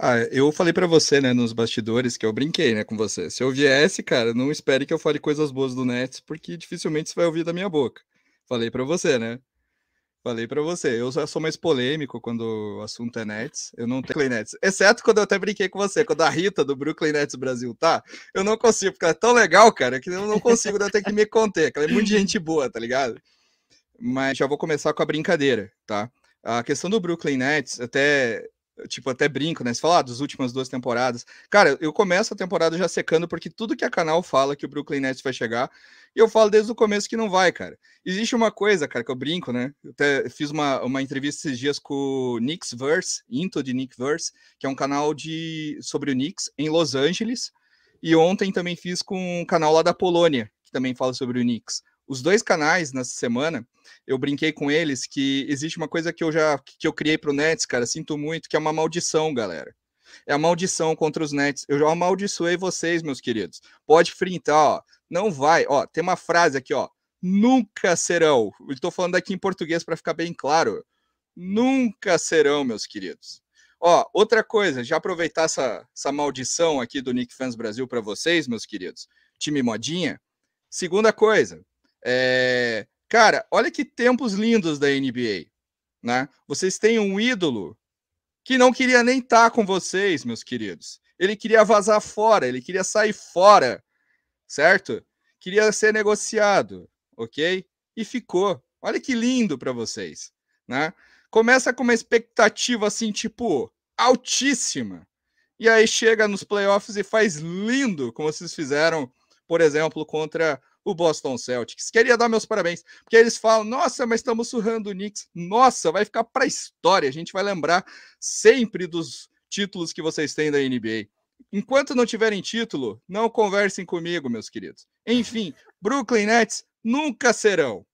Ah, eu falei para você, né, nos bastidores, que eu brinquei, né, com você. Se eu viesse, cara, não espere que eu fale coisas boas do Nets, porque dificilmente você vai ouvir da minha boca. Falei para você, né? Falei para você. Eu sou mais polêmico quando o assunto é Nets. Eu não tenho Brooklyn Nets. Exceto quando eu até brinquei com você. Quando a Rita do Brooklyn Nets Brasil tá, eu não consigo, porque ela é tão legal, cara, que eu não consigo, até né, que me conter. Ela é muito gente boa, tá ligado? Mas já vou começar com a brincadeira, tá? A questão do Brooklyn Nets, até tipo, até brinco, né? Você fala ah, das últimas duas temporadas. Cara, eu começo a temporada já secando, porque tudo que a canal fala que o Brooklyn Nets vai chegar, e eu falo desde o começo que não vai, cara. Existe uma coisa, cara, que eu brinco, né? Eu até fiz uma, uma entrevista esses dias com o Knicks Verse, Into de Knicks Verse, que é um canal de sobre o Knicks em Los Angeles. E ontem também fiz com um canal lá da Polônia, que também fala sobre o Knicks. Os dois canais, nessa semana, eu brinquei com eles que existe uma coisa que eu já que eu criei para o Nets, cara, sinto muito, que é uma maldição, galera. É a maldição contra os Nets. Eu já amaldiçoei vocês, meus queridos. Pode frintar, ó. Não vai, ó. Tem uma frase aqui, ó. Nunca serão. Estou falando aqui em português para ficar bem claro. Nunca serão, meus queridos. Ó, outra coisa, já aproveitar essa, essa maldição aqui do Nick Fans Brasil para vocês, meus queridos. Time modinha. Segunda coisa, é, cara, olha que tempos lindos da NBA, né? Vocês têm um ídolo que não queria nem estar tá com vocês, meus queridos. Ele queria vazar fora, ele queria sair fora, certo? Queria ser negociado, ok? E ficou. Olha que lindo para vocês, né? Começa com uma expectativa assim, tipo, altíssima. E aí chega nos playoffs e faz lindo, como vocês fizeram, por exemplo, contra o Boston Celtics. Queria dar meus parabéns, porque eles falam: nossa, mas estamos surrando o Knicks. Nossa, vai ficar para a história. A gente vai lembrar sempre dos títulos que vocês têm da NBA. Enquanto não tiverem título, não conversem comigo, meus queridos. Enfim, Brooklyn Nets nunca serão.